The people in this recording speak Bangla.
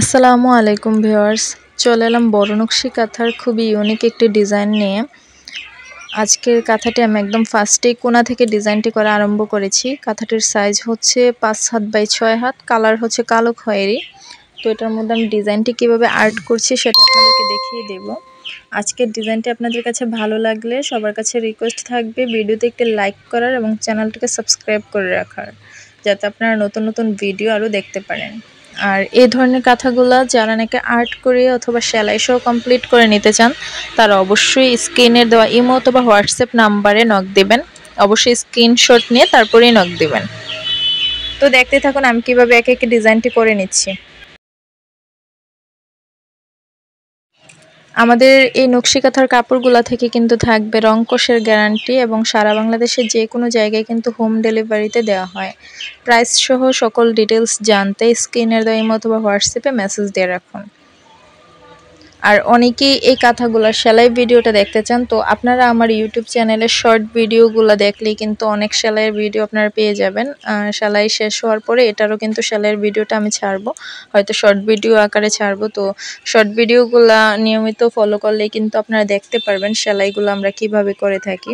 আসসালামু আলাইকুম ভিওয়ার্স চলে এলাম বরনকশি কাঁথার খুবই ইউনিক একটি ডিজাইন নিয়ে আজকের কাঁথাটি আমি একদম ফার্স্টেই কোনা থেকে ডিজাইনটি করা আরম্ভ করেছি কাঁথাটির সাইজ হচ্ছে পাঁচ হাত বাই ছয় হাত কালার হচ্ছে কালো খয়েরি তো এটার মধ্যে আমি ডিজাইনটি কীভাবে আর্ট করছি সেটা আপনাদেরকে দেখিয়ে দেব আজকের ডিজাইনটি আপনাদের কাছে ভালো লাগলে সবার কাছে রিকোয়েস্ট থাকবে ভিডিওতে একটি লাইক করার এবং চ্যানেলটিকে সাবস্ক্রাইব করে রাখার যাতে আপনারা নতুন নতুন ভিডিও আরও দেখতে পারেন আর এই ধরনের কাঁথাগুলো যারা নাকি আর্ট করে অথবা সেলাই সহ কমপ্লিট করে নিতে চান তারা অবশ্যই স্ক্রিনের দেওয়া ইমো অথবা হোয়াটসঅ্যাপ নাম্বারে নক দেবেন অবশ্যই স্ক্রিনশট নিয়ে তারপরেই নক দেবেন তো দেখতে থাকুন আমি কীভাবে এক এক ডিজাইনটি করে নিচ্ছি আমাদের এই নকশিকাথার কাপড়গুলা থেকে কিন্তু থাকবে রংকোষের গ্যারান্টি এবং সারা বাংলাদেশে যে কোনো জায়গায় কিন্তু হোম ডেলিভারিতে দেওয়া হয় প্রাইস সহ সকল ডিটেলস জানতে স্ক্রিনের দায়ী অথবা হোয়াটসঅ্যাপে মেসেজ দিয়ে রাখুন আর অনেকেই এই কথাগুলো সেলাই ভিডিওটা দেখতে চান তো আপনারা আমার ইউটিউব চ্যানেলে শর্ট ভিডিওগুলো দেখলেই কিন্তু অনেক সেলাইয়ের ভিডিও আপনারা পেয়ে যাবেন সেলাই শেষ হওয়ার পরে এটারও কিন্তু সেলাইয়ের ভিডিওটা আমি ছাড়বো হয়তো শর্ট ভিডিও আকারে ছাড়বো তো শর্ট ভিডিওগুলো নিয়মিত ফলো করলে কিন্তু আপনারা দেখতে পারবেন সেলাইগুলো আমরা কিভাবে করে থাকি